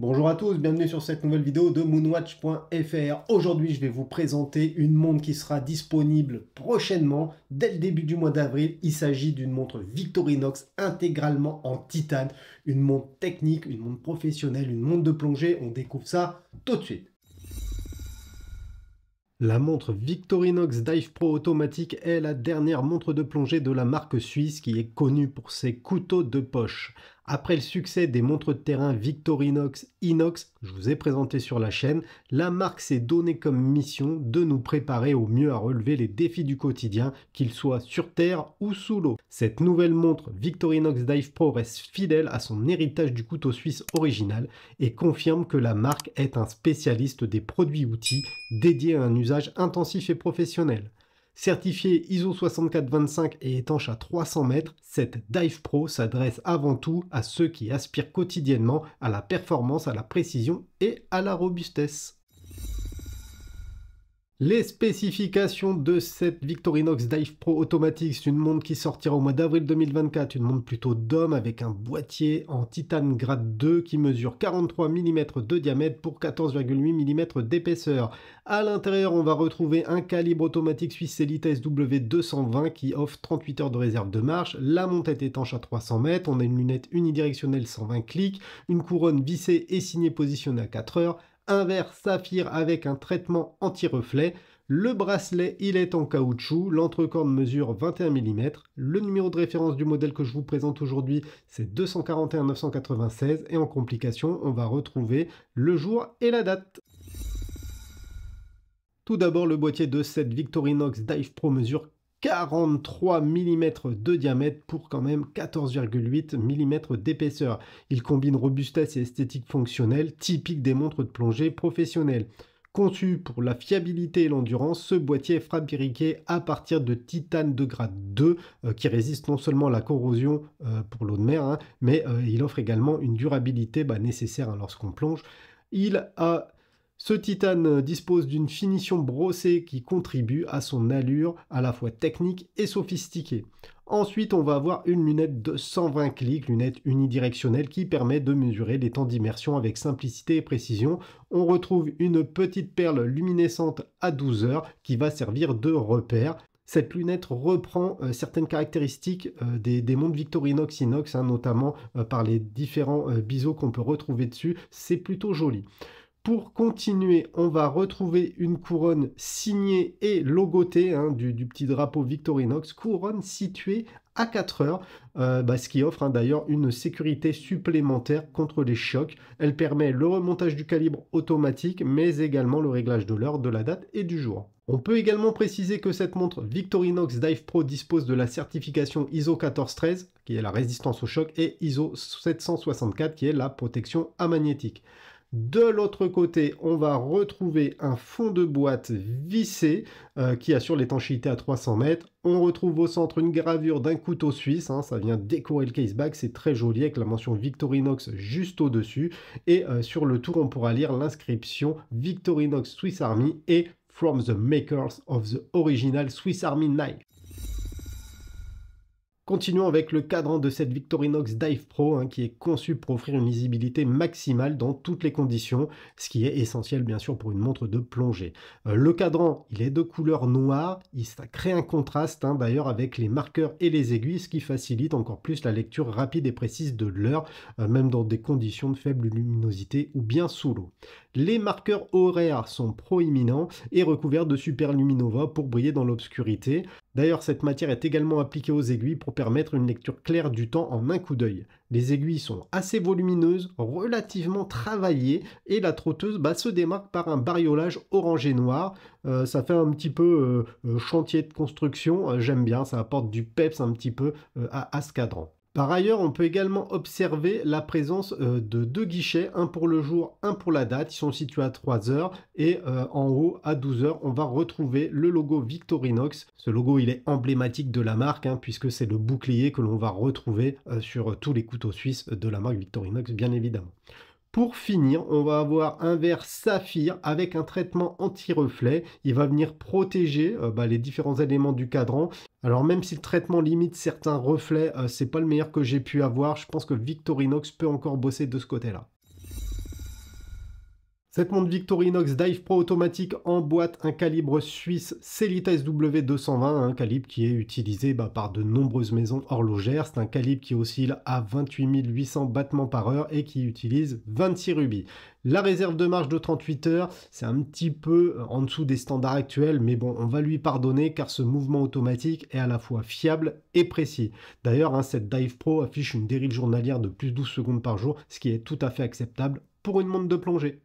Bonjour à tous, bienvenue sur cette nouvelle vidéo de moonwatch.fr. Aujourd'hui, je vais vous présenter une montre qui sera disponible prochainement, dès le début du mois d'avril. Il s'agit d'une montre Victorinox intégralement en titane, une montre technique, une montre professionnelle, une montre de plongée. On découvre ça tout de suite. La montre Victorinox Dive Pro automatique est la dernière montre de plongée de la marque suisse qui est connue pour ses couteaux de poche. Après le succès des montres de terrain Victorinox Inox, je vous ai présenté sur la chaîne, la marque s'est donnée comme mission de nous préparer au mieux à relever les défis du quotidien, qu'ils soient sur terre ou sous l'eau. Cette nouvelle montre Victorinox Dive Pro reste fidèle à son héritage du couteau suisse original et confirme que la marque est un spécialiste des produits-outils dédiés à un usage intensif et professionnel. Certifié ISO 6425 et étanche à 300 mètres, cette Dive Pro s'adresse avant tout à ceux qui aspirent quotidiennement à la performance, à la précision et à la robustesse. Les spécifications de cette Victorinox Dive Pro automatique, c'est une montre qui sortira au mois d'avril 2024, une montre plutôt d'homme avec un boîtier en titane grade 2 qui mesure 43 mm de diamètre pour 14,8 mm d'épaisseur. A l'intérieur, on va retrouver un calibre automatique suisse Elite SW220 qui offre 38 heures de réserve de marche, la montre est étanche à 300 mètres, on a une lunette unidirectionnelle 120 clics, une couronne vissée et signée positionnée à 4 heures, un verre saphir avec un traitement anti-reflet. Le bracelet, il est en caoutchouc, l'entrecorne mesure 21 mm. Le numéro de référence du modèle que je vous présente aujourd'hui, c'est 241 996 et en complication, on va retrouver le jour et la date. Tout d'abord, le boîtier de cette Victorinox Dive Pro mesure 43 mm de diamètre pour quand même 14,8 mm d'épaisseur. Il combine robustesse et esthétique fonctionnelle typique des montres de plongée professionnelles. Conçu pour la fiabilité et l'endurance, ce boîtier est fabriqué à partir de titane de grade 2 euh, qui résiste non seulement à la corrosion euh, pour l'eau de mer, hein, mais euh, il offre également une durabilité bah, nécessaire hein, lorsqu'on plonge. Il a ce titane dispose d'une finition brossée qui contribue à son allure à la fois technique et sophistiquée. Ensuite, on va avoir une lunette de 120 clics, lunette unidirectionnelle qui permet de mesurer les temps d'immersion avec simplicité et précision. On retrouve une petite perle luminescente à 12 heures qui va servir de repère. Cette lunette reprend euh, certaines caractéristiques euh, des, montres Victorinox Inox, hein, notamment euh, par les différents biseaux qu'on peut retrouver dessus. C'est plutôt joli. Pour continuer, on va retrouver une couronne signée et logotée hein, du, petit drapeau Victorinox, couronne située à 4 heures, euh, bah, ce qui offre hein, d'ailleurs une sécurité supplémentaire contre les chocs. Elle permet le remontage du calibre automatique, mais également le réglage de l'heure, de la date et du jour. On peut également préciser que cette montre Victorinox Dive Pro dispose de la certification ISO 1413, qui est la résistance au choc, et ISO 764, qui est la protection amagnétique. De l'autre côté, on va retrouver un fond de boîte vissé euh, qui assure l'étanchéité à 300 mètres. On retrouve au centre une gravure d'un couteau suisse, hein, ça vient décorer le caseback, c'est très joli avec la mention Victorinox juste au-dessus. Et euh, sur le tour, on pourra lire l'inscription Victorinox Swiss Army et From the Makers of the Original Swiss Army Knife. Continuons avec le cadran de cette Victorinox Dive Pro hein, qui est conçu pour offrir une lisibilité maximale dans toutes les conditions, ce qui est essentiel bien sûr pour une montre de plongée. Euh, le cadran, il est de couleur noire, il ça crée un contraste hein, d'ailleurs avec les marqueurs et les aiguilles, ce qui facilite encore plus la lecture rapide et précise de l'heure, euh, même dans des conditions de faible luminosité ou bien sous l'eau. Les marqueurs horaires sont proéminents et recouverts de superluminova pour briller dans l'obscurité. D'ailleurs, cette matière est également appliquée aux aiguilles pour permettre une lecture claire du temps en un coup d'œil. Les aiguilles sont assez volumineuses, relativement travaillées, et la trotteuse bah, se démarque par un bariolage orangé noir. Euh, ça fait un petit peu euh, euh, chantier de construction, j'aime bien, ça apporte du peps un petit peu à, à ce cadran. Par ailleurs, on peut également observer la présence euh, de deux guichets, un pour le jour, un pour la date. Ils sont situés à 3 heures et euh, en haut à 12 heures, on va retrouver le logo Victorinox. Ce logo, il est emblématique de la marque hein, puisque c'est le bouclier que l'on va retrouver euh, sur tous les couteaux suisses de la marque Victorinox, bien évidemment. Pour finir, on va avoir un verre saphir avec un traitement anti-reflet. Il va venir protéger bah, les différents éléments du cadran alors même si le traitement limite certains reflets, euh, c'est pas le meilleur que j'ai pu avoir. Je pense que Victorinox peut encore bosser de ce côté-là. Cette montre Victorinox Dive Pro automatique en boîte, un calibre suisse Celita SW220, un calibre qui est utilisé bah, par de nombreuses maisons horlogères. C'est un calibre qui oscille à 28 800 battements par heure et qui utilise 26 rubis. La réserve de marge de 38 heures, c'est un petit peu euh, en dessous des standards actuels, mais bon, on va lui pardonner car ce mouvement automatique est à la fois fiable et précis. D'ailleurs, hein, cette Dive Pro affiche une dérive journalière de plus de 12 secondes par jour, ce qui est tout à fait acceptable pour une montre de plongée.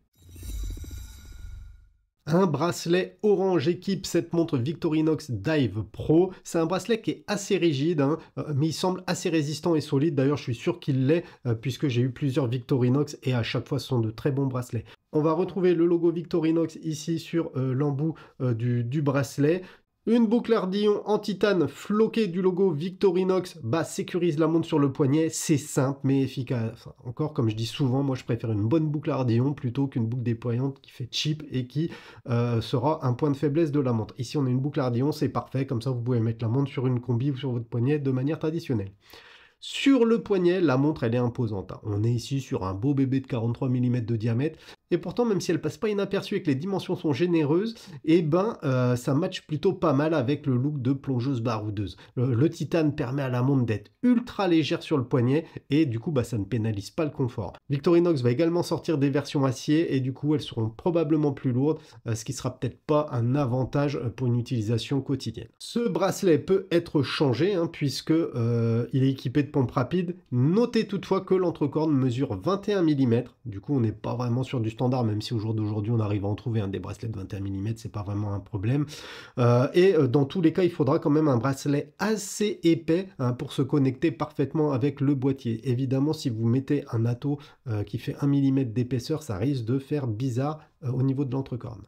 Un bracelet orange équipe cette montre Victorinox Dive Pro. C'est un bracelet qui est assez rigide, hein, euh, mais il semble assez résistant et solide. D'ailleurs, je suis sûr qu'il l'est, euh, puisque j'ai eu plusieurs Victorinox et à chaque fois, ce sont de très bons bracelets. On va retrouver le logo Victorinox ici sur euh, l'embout du, du, bracelet. Une boucle ardillon en titane floquée du logo Victorinox bah, sécurise la montre sur le poignet. C'est simple mais efficace. encore, comme je dis souvent, moi je préfère une bonne boucle ardillon plutôt qu'une boucle déployante qui fait cheap et qui euh, sera un point de faiblesse de la montre. Ici, on a une boucle ardillon, c'est parfait. Comme ça, vous pouvez mettre la montre sur une combi ou sur votre poignet de manière traditionnelle. Sur le poignet, la montre, elle est imposante. Hein. On est ici sur un beau bébé de 43 mm de diamètre et pourtant, même si elle passe pas inaperçue et que les dimensions sont généreuses, et eh ben, euh, ça match plutôt pas mal avec le look de plongeuse baroudeuse. Le, titane permet à la montre d'être ultra légère sur le poignet et du coup, bah, ça ne pénalise pas le confort. Victorinox va également sortir des versions acier et du coup, elles seront probablement plus lourdes, euh, ce qui sera peut-être pas un avantage pour une utilisation quotidienne. Ce bracelet peut être changé Puisqu'il hein, puisque euh, il est équipé de pompe rapide. Notez toutefois que l'entrecorne mesure 21 mm. Du coup, on n'est pas vraiment sur du même si au jour d'aujourd'hui on arrive à en trouver un des bracelets de 21 mm, c'est pas vraiment un problème. Euh, et euh, dans tous les cas, il faudra quand même un bracelet assez épais hein, pour se connecter parfaitement avec le boîtier. Évidemment, si vous mettez un ato euh, qui fait 1 mm d'épaisseur, ça risque de faire bizarre au niveau de l'entrecorne.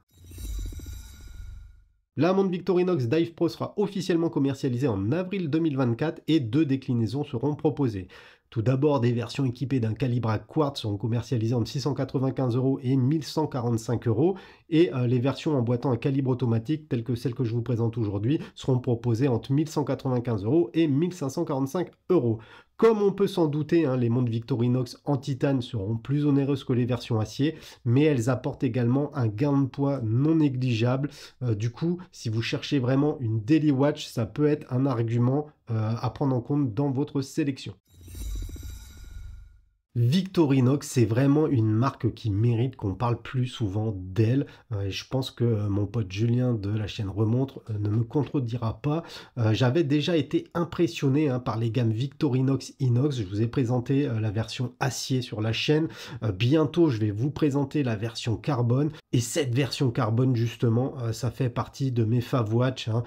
La montre Victorinox Dive Pro sera officiellement commercialisée en avril 2024 et deux déclinaisons seront proposées. Tout d'abord, des versions équipées d'un calibre à quartz sont commercialisées entre 695 euros et 1145 euros, et euh, les versions emboîtant un calibre automatique, telles que celle que je vous présente aujourd'hui, seront proposées entre 1195 euros et 1545 euros. Comme on peut s'en douter, hein, les montres Victorinox en titane seront plus onéreuses que les versions acier, mais elles apportent également un gain de poids non négligeable. Euh, du coup, si vous cherchez vraiment une daily watch, ça peut être un argument euh, à prendre en compte dans votre sélection. Victorinox, c'est vraiment une marque qui mérite qu'on parle plus souvent d'elle. Euh, et je pense que euh, mon pote Julien de la chaîne Remontre euh, ne me contredira pas. J'avais déjà été impressionné hein, par les gammes Victorinox Inox. Je vous ai présenté la version acier sur la chaîne. bientôt, je vais vous présenter la version carbone. Et cette version carbone, justement, ça fait partie de mes Favwatch. Hein.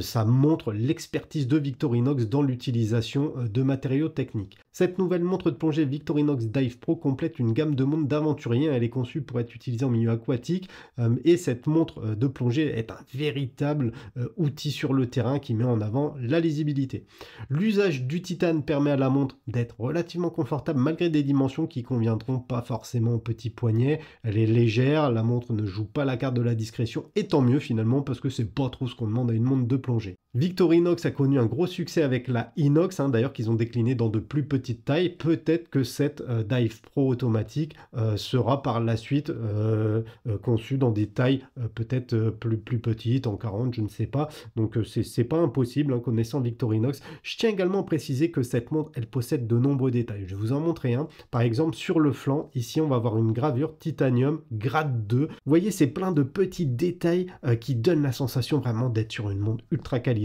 ça montre l'expertise de Victorinox dans l'utilisation de matériaux techniques. Cette nouvelle montre de plongée Victorinox Dive Pro complète une gamme de montres d'aventuriers Elle est conçue pour être utilisée en milieu aquatique euh, et cette montre euh, de plongée est un véritable euh, outil sur le terrain qui met en avant la lisibilité. L'usage du titane permet à la montre d'être relativement confortable malgré des dimensions qui conviendront pas forcément aux petits poignets. Elle est légère, la montre ne joue pas la carte de la discrétion et tant mieux finalement parce que c'est pas trop ce qu'on demande à une montre de plongée. Victorinox a connu un gros succès avec la Inox, hein, d'ailleurs qu'ils ont décliné dans de plus petites tailles. Peut-être que cette euh, Dive Pro automatique euh, sera par la suite euh, conçue dans des tailles peut-être plus, plus petites, en 40, je ne sais pas. Donc c'est pas impossible, hein, connaissant Victorinox. Je tiens également à préciser que cette montre, elle possède de nombreux détails. Je vais vous en montrer un. Par exemple, sur le flanc, ici, on va avoir une gravure titanium grade 2. Vous voyez, c'est plein de petits détails qui donnent la sensation vraiment d'être sur une montre ultra qualité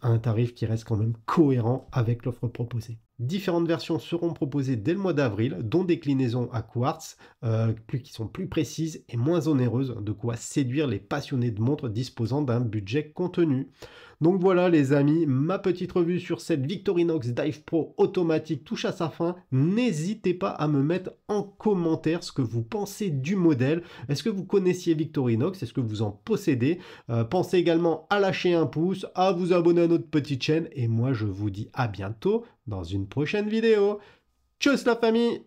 à un tarif qui reste quand même cohérent avec l'offre proposée. Différentes versions seront proposées dès le mois d'avril, dont des clinaisons à quartz, euh, qui sont plus précises et moins onéreuses, de quoi séduire les passionnés de montres disposant d'un budget contenu. Donc voilà les amis, ma petite revue sur cette Victorinox Dive Pro automatique touche à sa fin. N'hésitez pas à me mettre en commentaire ce que vous pensez du modèle. Est-ce que vous connaissiez Victorinox Est-ce que vous en possédez euh, Pensez également à lâcher un pouce, à vous abonner à notre petite chaîne et moi je vous dis à bientôt dans une prochaine vidéo. Tchuss la famille